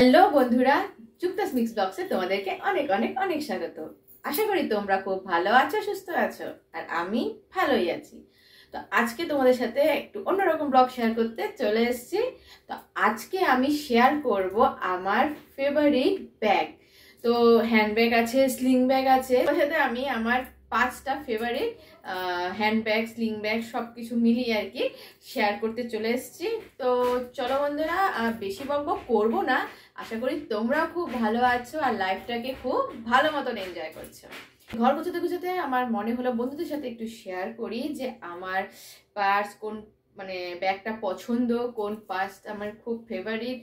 Hello বন্ধুরা যুক্তাস mix ব্লগসে তোমাদেরকে অনেক অনেক অনেক স্বাগত আশা করি তোমরা খুব ভালো আছো সুস্থ আছো আর আমি ভালোই আছি তো আজকে তোমাদের সাথে একটু অন্যরকম ব্লগ শেয়ার করতে চলে এসেছি তো আজকে আমি শেয়ার করব আমার ফেভারিট ব্যাগ তো হ্যান্ড ব্যাগ আছে স্লিং ব্যাগ আছে তার সাথে আমি আমার পাঁচটা ফেভারিট হ্যান্ডব্যাগ স্লিং ব্যাগ সব কিছু মিলিয়ে আর কি শেয়ার করতে চলে এসেছি তো চলো বন্ধুরা বেশি বঙ্গ করবো না আশা করি তোমরাও খুব ভালো আছো আর লাইফটাকে খুব ভালো মতন এনজয় করছো ঘর গুছোতে গুছোতে আমার মনে হলো বন্ধুদের সাথে একটু শেয়ার করি যে আমার পার্স কোন মানে ব্যাগটা পছন্দ কোন পাস্ট আমার খুব ফেভারিট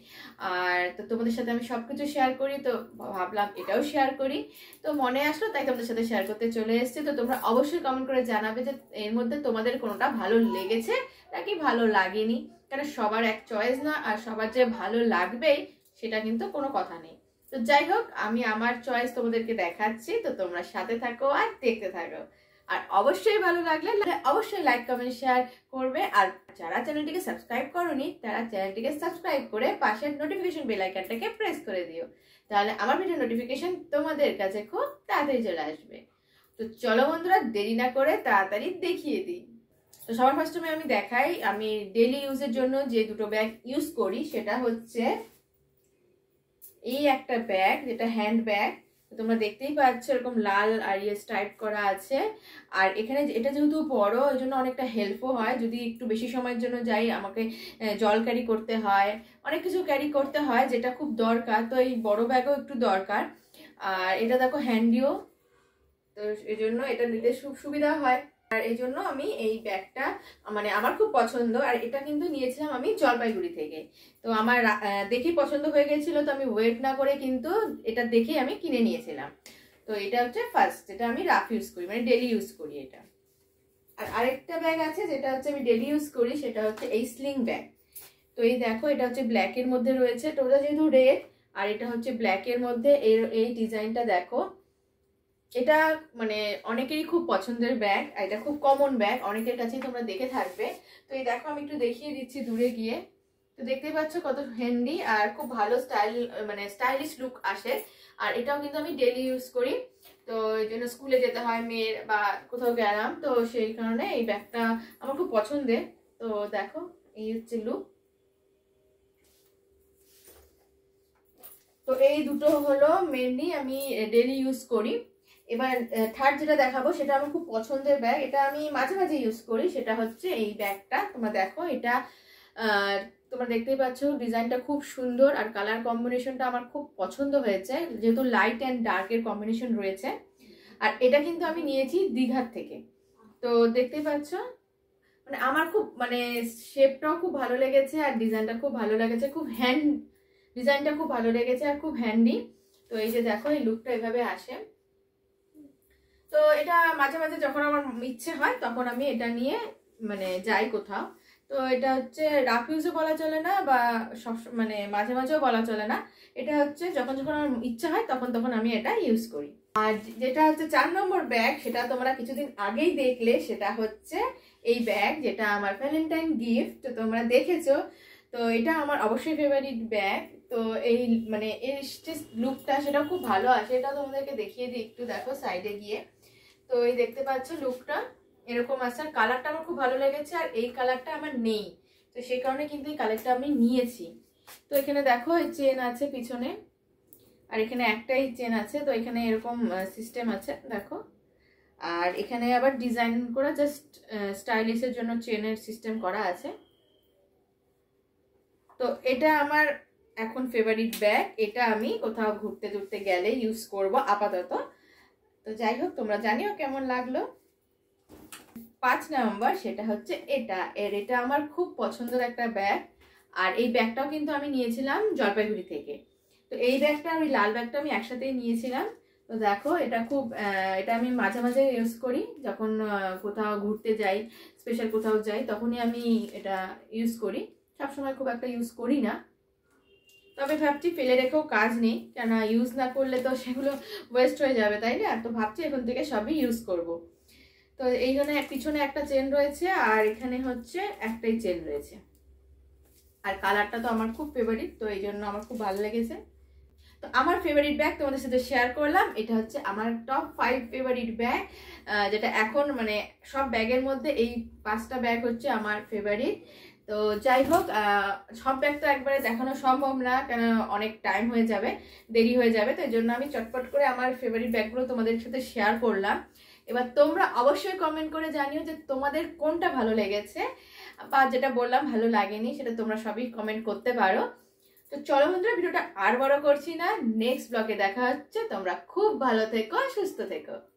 আর তো তোমাদের সাথে আমি সব কিছু শেয়ার করি তো ভাবলাম এটাও শেয়ার করি তো মনে আসলো তাই তোমাদের সাথে শেয়ার করতে চলে এসেছি তো তোমরা অবশ্যই কমেন্ট করে জানাবে যে এর মধ্যে তোমাদের কোনোটা ভালো লেগেছে নাকি ভালো লাগেনি কারণ সবার এক চয়েস না আর সবার যে ভালো লাগবেই সেটা কিন্তু কোনো কথা নেই তো যাই হোক আমি আমার চয়েস তোমাদেরকে দেখাচ্ছি তো তোমরা সাথে থাকো আর দেখতে থাকো আর অবশ্যই ভালো লাগলে অবশ্যই লাইক কমেন্ট শেয়ার করবে আর যারা চ্যানেলটিকে সাবস্ক্রাইব করনি তারা চ্যানেলটিকে সাবস্ক্রাইব করে পাশের নোটিফিকেশন বেল আইকনটাকে প্রেস করে দিও তাহলে আমার ভিডিও নোটিফিকেশন তোমাদের কাছে খুব তাড়াতাড়ি চলে আসবে তো চলো বন্ধুরা দেরি না করে তাড়াতাড়ি দেখিয়ে দিই তো সবার ফার্স্টে আমি দেখাই আমি ডেলি ইউজের জন্য যে দুটো ব্যাগ ইউজ করি সেটা হচ্ছে এই একটা ব্যাগ যেটা হ্যান্ড ব্যাগ তোমরা দেখতেই পাচ্ছ এরকম লাল আর ইয়ে স্টাইপ করা আছে আর এখানে এটা যেহেতু বড় ওই জন্য অনেকটা হেল্পও হয় যদি একটু বেশি সময়ের জন্য যাই আমাকে জল ক্যারি করতে হয় অনেক কিছু ক্যারি করতে হয় যেটা খুব দরকার তো এই বড় ব্যাগও একটু দরকার আর এটা দেখো হ্যান্ডিও তো এই জন্য এটা নিতে সুবিধা হয় আর এই জন্য আমি এই ব্যাগটা মানে আমার খুব পছন্দ আর এটা কিন্তু নিয়েছিলাম আমি জলপাইগুড়ি থেকে তো আমার দেখি পছন্দ হয়ে গেছিলো তো আমি ওয়েট না করে কিন্তু এটা দেখেই আমি কিনে নিয়েছিলাম তো এটা হচ্ছে ফার্স্ট এটা আমি রাফ ইউজ করি মানে ডেলি ইউজ করি এটা আর আরেকটা ব্যাগ আছে যেটা হচ্ছে আমি ডেলি ইউজ করি সেটা হচ্ছে এই স্লিং ব্যাগ তো এই দেখো এটা হচ্ছে ব্ল্যাকের মধ্যে রয়েছে টোটা যেহেতু রেড আর এটা হচ্ছে ব্ল্যাকের মধ্যে এর এই ডিজাইনটা দেখো এটা মানে অনেকেরই খুব পছন্দের ব্যাগ এটা খুব কমন ব্যাগ অনেকের কাছেই তোমরা দেখে থাকবে তো এই দেখো আমি একটু দেখিয়ে দিচ্ছি দূরে গিয়ে তো দেখতে পাচ্ছ কত হ্যান্ডি আর খুব ভালো স্টাইল মানে স্টাইলিশ লুক আসে আর এটাও কিন্তু আমি ডেলি ইউজ করি তো এই জন্য স্কুলে যেতে হয় মেয়ের বা কোথাও গেলাম তো সেই কারণে এই ব্যাগটা আমার খুব পছন্দের তো দেখো এই হচ্ছে লুক তো এই দুটো হলো মেনলি আমি ডেলি ইউজ করি এবার থার্ড যেটা দেখাবো সেটা আমার খুব পছন্দের ব্যাগ এটা আমি মাঝে মাঝে ইউজ করি সেটা হচ্ছে এই ব্যাগটা তোমরা দেখো এটা তোমরা দেখতেই পাচ্ছ ডিজাইনটা খুব সুন্দর আর কালার কম্বিনেশনটা আমার খুব পছন্দ হয়েছে যেহেতু লাইট অ্যান্ড ডার্কের কম্বিনেশন রয়েছে আর এটা কিন্তু আমি নিয়েছি দীঘার থেকে তো দেখতেই পাচ্ছ মানে আমার খুব মানে শেপটাও খুব ভালো লেগেছে আর ডিজাইনটা খুব ভালো লেগেছে খুব হ্যান্ড ডিজাইনটা খুব ভালো লেগেছে আর খুব হ্যান্ডি তো এই যে দেখো এই লুকটা এভাবে আসে এটা মাঝে মাঝে যখন আমার ইচ্ছে হয় তখন আমি এটা নিয়ে মানে যাই কোথাও তো এটা হচ্ছে রাফ ইউজও বলা চলে না বা সব মানে মাঝে মাঝেও বলা চলে না এটা হচ্ছে যখন যখন আমার ইচ্ছে হয় তখন তখন আমি এটা ইউজ করি আর যেটা হচ্ছে চার নম্বর ব্যাগ সেটা তোমরা কিছুদিন আগেই দেখলে সেটা হচ্ছে এই ব্যাগ যেটা আমার ভ্যালেন্টাইন গিফট তোমরা দেখেছো তো এটা আমার অবশ্যই ফেভারিট ব্যাগ তো এই মানে এই যে লুকটা সেটা খুব ভালো আছে এটা তোমাদেরকে দেখিয়ে দিই একটু দেখো সাইডে গিয়ে তো এই দেখতে পাচ্ছ লুকটা এরকম আছে আর কালারটা আমার খুব ভালো লেগেছে আর এই কালারটা আমার নেই তো সেই কারণে কিন্তু এই কালারটা আমি নিয়েছি তো এখানে দেখো এই চেন আছে পিছনে আর এখানে একটাই চেন আছে তো এখানে এরকম সিস্টেম আছে দেখো আর এখানে আবার ডিজাইন করা জাস্ট স্টাইলিশের জন্য চেনের সিস্টেম করা আছে তো এটা আমার এখন ফেভারিট ব্যাগ এটা আমি কোথাও ঘুরতে টুরতে গেলে ইউজ করব আপাতত তো যাই হোক তোমরা জানিও কেমন লাগলো পাঁচ নভেম্বর সেটা হচ্ছে এটা এর এটা আমার খুব পছন্দের একটা ব্যাগ আর এই ব্যাগটাও কিন্তু আমি নিয়েছিলাম জলপাইগুড়ি থেকে তো এই ব্যাগটা আর লাল ব্যাগটা আমি একসাথে নিয়েছিলাম তো দেখো এটা খুব এটা আমি মাঝে মাঝে ইউজ করি যখন কোথাও ঘুরতে যাই স্পেশাল কোথাও যাই তখনই আমি এটা ইউজ করি সবসময় খুব একটা ইউজ করি না তবে ভাবছি ফেলে রেখেও কাজ নেই কেন ইউজ না করলে তো সেগুলো ওয়েস্ট হয়ে যাবে তাই না তো ভাবছি এখন থেকে সবই ইউজ করব। তো এই পিছনে একটা চেন রয়েছে আর এখানে হচ্ছে একটাই চেন রয়েছে আর কালারটা তো আমার খুব ফেভারিট তো এই জন্য আমার খুব ভালো লেগেছে তো আমার ফেভারিট ব্যাগ তোমাদের সাথে শেয়ার করলাম এটা হচ্ছে আমার টপ ফাইভ ফেভারিট ব্যাগ যেটা এখন মানে সব ব্যাগের মধ্যে এই পাঁচটা ব্যাগ হচ্ছে আমার ফেভারিট তো যাই হোক সব ব্যাগ তো একবারে দেখানো সম্ভব না কেন অনেক টাইম হয়ে যাবে দেরি হয়ে যাবে তো এই জন্য আমি চটপট করে আমার ফেভারিট ব্যাগগুলো তোমাদের সাথে শেয়ার করলাম এবার তোমরা অবশ্যই কমেন্ট করে জানিও যে তোমাদের কোনটা ভালো লেগেছে বা যেটা বললাম ভালো লাগেনি সেটা তোমরা সবই কমেন্ট করতে পারো তো চলো বন্ধুরা ভিডিওটা আর বড় করছি না নেক্সট ব্লগে দেখা হচ্ছে তোমরা খুব ভালো থেকো সুস্থ থেকো